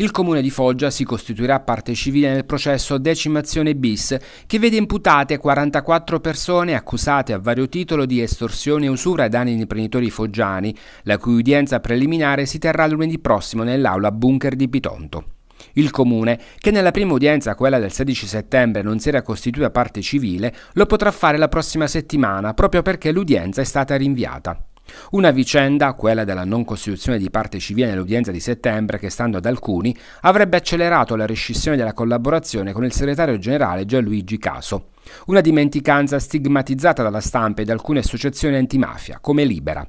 Il comune di Foggia si costituirà parte civile nel processo Decimazione bis, che vede imputate 44 persone accusate a vario titolo di estorsione e usura ai danni di imprenditori foggiani, la cui udienza preliminare si terrà lunedì prossimo nell'aula bunker di Pitonto. Il comune, che nella prima udienza, quella del 16 settembre, non si era costituita parte civile, lo potrà fare la prossima settimana, proprio perché l'udienza è stata rinviata. Una vicenda, quella della non costituzione di parte civile nell'udienza di settembre, che stando ad alcuni avrebbe accelerato la rescissione della collaborazione con il segretario generale Gianluigi Caso. Una dimenticanza stigmatizzata dalla stampa e da alcune associazioni antimafia, come Libera.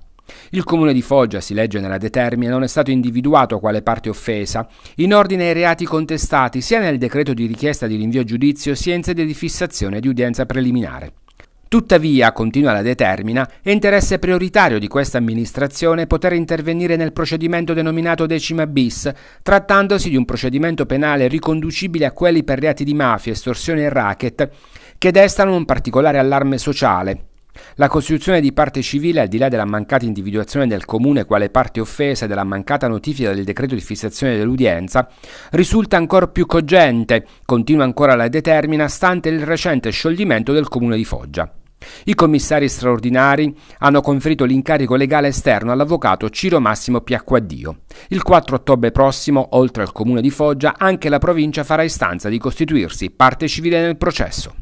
Il comune di Foggia, si legge nella determina, non è stato individuato quale parte offesa in ordine ai reati contestati sia nel decreto di richiesta di rinvio a giudizio sia in sede di fissazione di udienza preliminare. Tuttavia, continua la determina, è interesse prioritario di questa amministrazione poter intervenire nel procedimento denominato decima bis, trattandosi di un procedimento penale riconducibile a quelli per reati di mafia, estorsione e racket, che destano un particolare allarme sociale, la costituzione di parte civile, al di là della mancata individuazione del comune quale parte offesa e della mancata notifica del decreto di fissazione dell'udienza, risulta ancora più cogente, continua ancora la determina, stante il recente scioglimento del comune di Foggia. I commissari straordinari hanno conferito l'incarico legale esterno all'avvocato Ciro Massimo Piacquaddio. Il 4 ottobre prossimo, oltre al comune di Foggia, anche la provincia farà istanza di costituirsi parte civile nel processo.